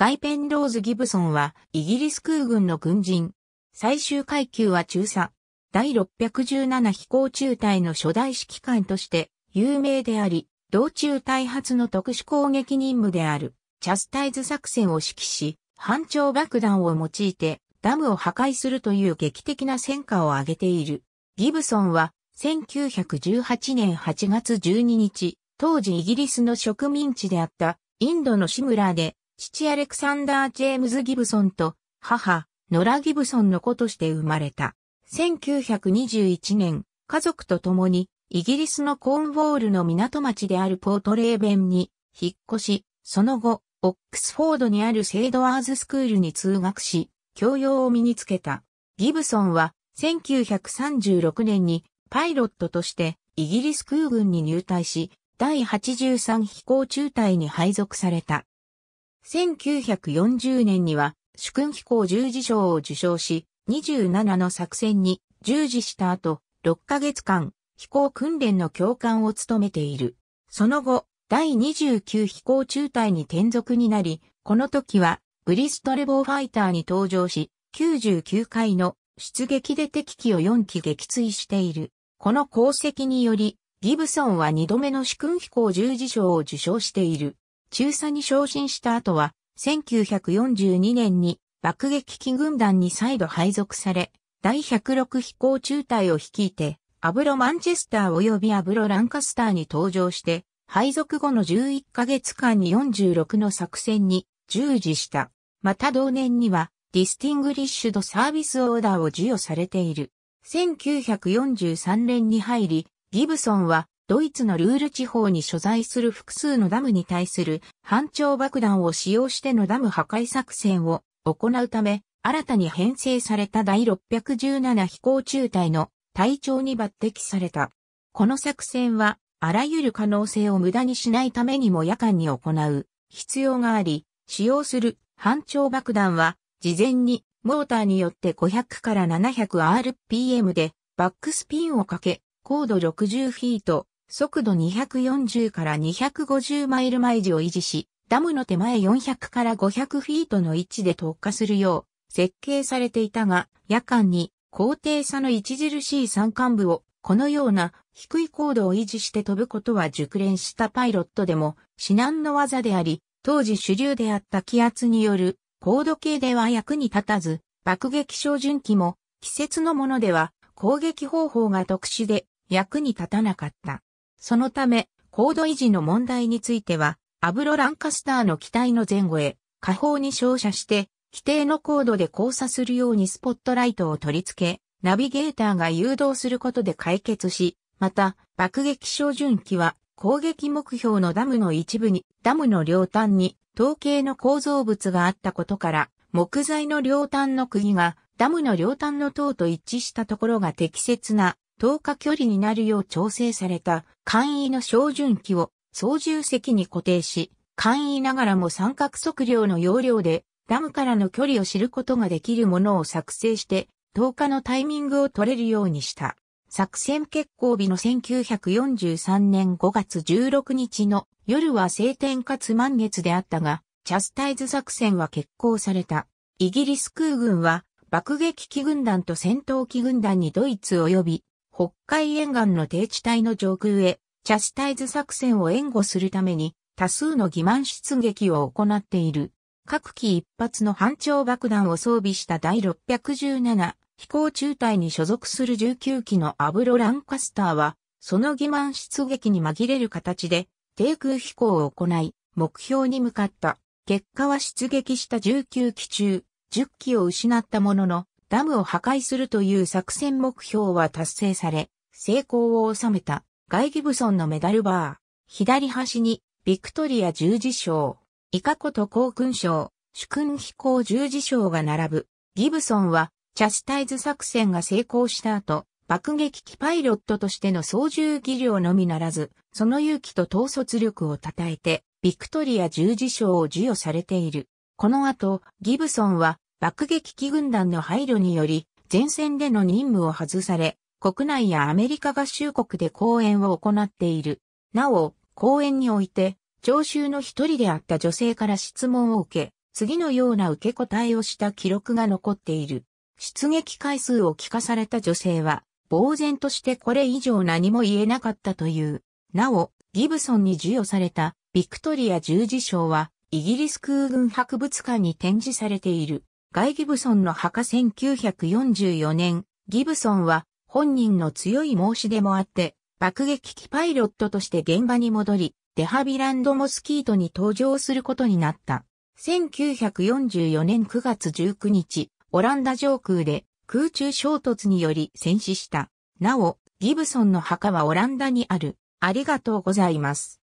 ガイ・ペンローズ・ギブソンは、イギリス空軍の軍人。最終階級は中佐。第617飛行中隊の初代指揮官として有名であり、同中隊発の特殊攻撃任務である、チャスタイズ作戦を指揮し、反調爆弾を用いてダムを破壊するという劇的な戦果を挙げている。ギブソンは、1918年8月12日、当時イギリスの植民地であったインドのシムラーで父アレクサンダー・ジェームズ・ギブソンと母、ノラ・ギブソンの子として生まれた。1921年、家族と共にイギリスのコーンウォールの港町であるポートレーベンに引っ越し、その後、オックスフォードにあるセイドアーズスクールに通学し、教養を身につけた。ギブソンは1936年にパイロットとしてイギリス空軍に入隊し、第83飛行中隊に配属された。1940年には主君飛行十字章を受賞し、27の作戦に従事した後、6ヶ月間、飛行訓練の教官を務めている。その後、第29飛行中隊に転属になり、この時は、ブリストレボーファイターに登場し、99回の出撃で敵機を4機撃墜している。この功績により、ギブソンは2度目の主君飛行十字章を受賞している。中佐に昇進した後は、1942年に爆撃機軍団に再度配属され、第106飛行中隊を率いて、アブロマンチェスター及びアブロランカスターに登場して、配属後の11ヶ月間に46の作戦に従事した。また同年には、ディスティングリッシュドサービスオーダーを授与されている。1943年に入り、ギブソンはドイツのルール地方に所在する複数のダムに対する反長爆弾を使用してのダム破壊作戦を行うため、新たに編成された第617飛行中隊の隊長に抜擢された。この作戦は、あらゆる可能性を無駄にしないためにも夜間に行う必要があり、使用する反長爆弾は、事前にモーターによって500から 700rpm でバックスピンをかけ、高度60フィート、速度240から250マイル毎時を維持し、ダムの手前400から500フィートの位置で特化するよう設計されていたが、夜間に高低差の著しい山間部をこのような低い高度を維持して飛ぶことは熟練したパイロットでも至難の技であり、当時主流であった気圧による高度計では役に立たず、爆撃照準機も季節のものでは攻撃方法が特殊で役に立たなかった。そのため、高度維持の問題については、アブロ・ランカスターの機体の前後へ、下方に照射して、規定の高度で交差するようにスポットライトを取り付け、ナビゲーターが誘導することで解決し、また、爆撃照準機は、攻撃目標のダムの一部に、ダムの両端に、統計の構造物があったことから、木材の両端の釘が、ダムの両端の塔と一致したところが適切な等日距離になるよう調整された簡易の照準器を操縦席に固定し、簡易ながらも三角測量の要領でダムからの距離を知ることができるものを作成して投日のタイミングを取れるようにした。作戦決行日の1943年5月16日の夜は晴天かつ満月であったが、チャスタイズ作戦は決行された。イギリス空軍は爆撃機軍団と戦闘機軍団にドイツ及び北海沿岸の低地帯の上空へ、チャスタイズ作戦を援護するために、多数の欺瞞出撃を行っている。各機一発の反長爆弾を装備した第617飛行中隊に所属する19機のアブロ・ランカスターは、その欺瞞出撃に紛れる形で、低空飛行を行い、目標に向かった。結果は出撃した19機中、10機を失ったものの、ダムを破壊するという作戦目標は達成され、成功を収めたガイ・ギブソンのメダルバー、左端にビクトリア十字章、イカコと航空章、主君飛行十字章が並ぶ。ギブソンは、チャスタイズ作戦が成功した後、爆撃機パイロットとしての操縦技量のみならず、その勇気と統率力を称えて、ビクトリア十字章を授与されている。この後、ギブソンは爆撃機軍団の配慮により、前線での任務を外され、国内やアメリカ合衆国で講演を行っている。なお、講演において、聴衆の一人であった女性から質問を受け、次のような受け答えをした記録が残っている。出撃回数を聞かされた女性は、呆然としてこれ以上何も言えなかったという。なお、ギブソンに授与されたビクトリア十字章は、イギリス空軍博物館に展示されている。ガイ・ギブソンの墓1944年、ギブソンは本人の強い申し出もあって、爆撃機パイロットとして現場に戻り、デハビランド・モスキートに登場することになった。1944年9月19日、オランダ上空で空中衝突により戦死した。なお、ギブソンの墓はオランダにある。ありがとうございます。